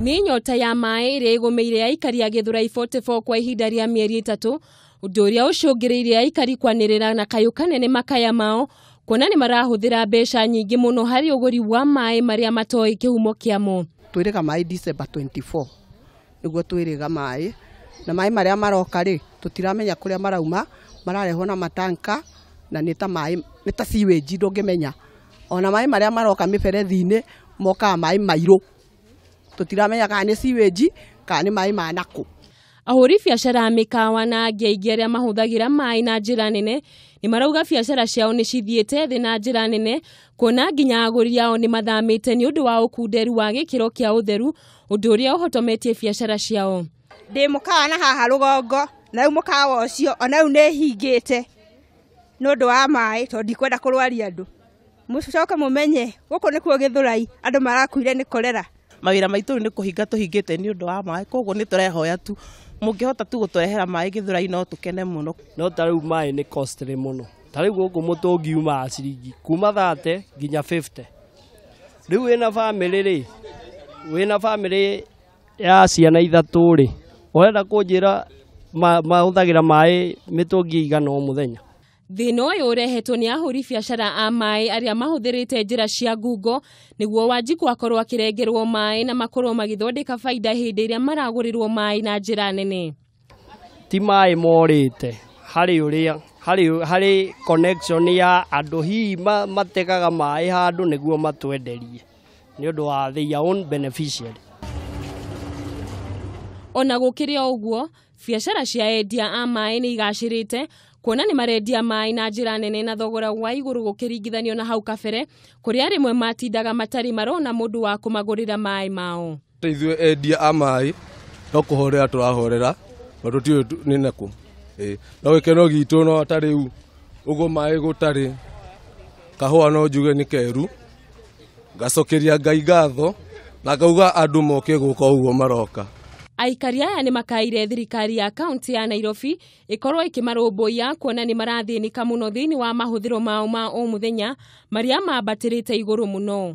nä nyota ya maä ä ire yaikari agä thå 44 kwa ihinda rĩa mĩeri ĩtatũ ũndũ ũrĩa ũcũngĩrĩirie aikari kwanĩrĩra na kayũ kanene makaya mao kuona nĩ marahũthĩra mbeca nyingĩ mũno harĩ ũgũri wa maĩ marĩa matoĩ kĩhumo kĩamo twĩrĩga maĩ December 24 nĩguo twĩrĩga maĩ na maĩ marĩa maroka rĩ tũtiramenya kũrĩa marauma mararehwo na matanka na nĩ ta maĩ nĩ ta ngä menya ona marä a maroka mĩberethi-inĩ mokaga maä mairå tå tiramenya kana nä ciwänji kana nä maä ma nakå ahũri biacara a mĩkawa na angĩ aingĩ arĩa mahũthagĩra maĩ na njĩra nene nĩ marauga biacara ciao nĩ cithiĩte thĩ na njĩra nene kuona nginya agũri ao nĩ mathamĩte nĩ ũndũ wa ũkunderu wa gĩkĩro kĩa ũtheru ũndũ ũrĩa ũhotometie biacara ciao ndĩ mũkawa na haha rũgongo na rĩu mũkawa ũcio ona rĩu nĩ hingĩte nĩ ũndũ wa maĩ tondũ ndikwenda kũrwaria andũ mucoke mumenye guku kuo githurai andu marakuire ni korera mawira maitu ni kuhinga tuhingite ni undu wa mai koguo ni turehoya tu mungihota tu guturehera mai githurai no tukene muno no ta riu mai ni costly muno ta riu guku mutungi umaga ciringi kuma thate nginya 50 riu ina family ri wina family ya ciana ithatu ri urenda kunjira mahuthagira mai mitungi igana o muthenya å rehetwo nä ahå ri biacara a rä te njä ra cia ngungo nĩguo wanjikũ akorwo rengerwo maä na makorwo ka baida maragå rä rwo maä na ra nene ti maĩ morĩte harĩ ũrĩa harĩ harĩ connection ya andå hihi mategaga maĩ handũ nĩguo matwenderie å ndå wa their own beneficiary ona a å guo biacara cia endia a maĩ nĩ igacĩrĩte kuona nĩ marendia maĩ na njĩra nene na thogora wa igũrũ gũkĩringithanio na hau kabere kũrĩa rĩmwe matindaga matarĩ marona mũndũ wa kũmagũrĩra maĩ mao ithuĩ endia a maĩ no kũhorera tũrahorera na tũtiũĩ nĩ nakũ no gĩkeno gitũ no ta u ũguo maĩ gũtarĩ kahũa no njuge nĩ keru ngacokeria ngai ngatho na ngauga andũ moke gũka ũguo maroka aikari aya nä makaire thirikari ya kaunti ya nairobi ĩkorwo ĩkĩmarũmbũiya kuona nĩ marathĩnĩka mũno thĩinĩ wa mahũthĩro mao ma o mũthenya marĩa mambatĩrĩte igũrũ mũno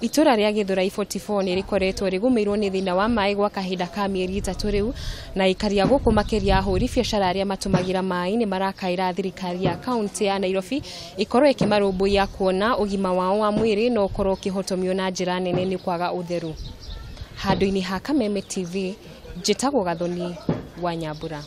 itũra rĩa gĩthũrai 44 nĩ irwo nä thä na wa maä gwa kahinda ka mĩeri rä u na ikaria gũkũ makĩria ahũri biacara arĩa mai maĩ nĩ marakaĩra thirikari ya kaunti ya nairobi ĩkorwo ĩkĩmarũmbũiya kuona gima wao wa mwĩrĩ no kä hotomio na ra nene nä kwaga ũtheru handũ-inĩ ha kameme tv njitagwo gathoni wa nyambura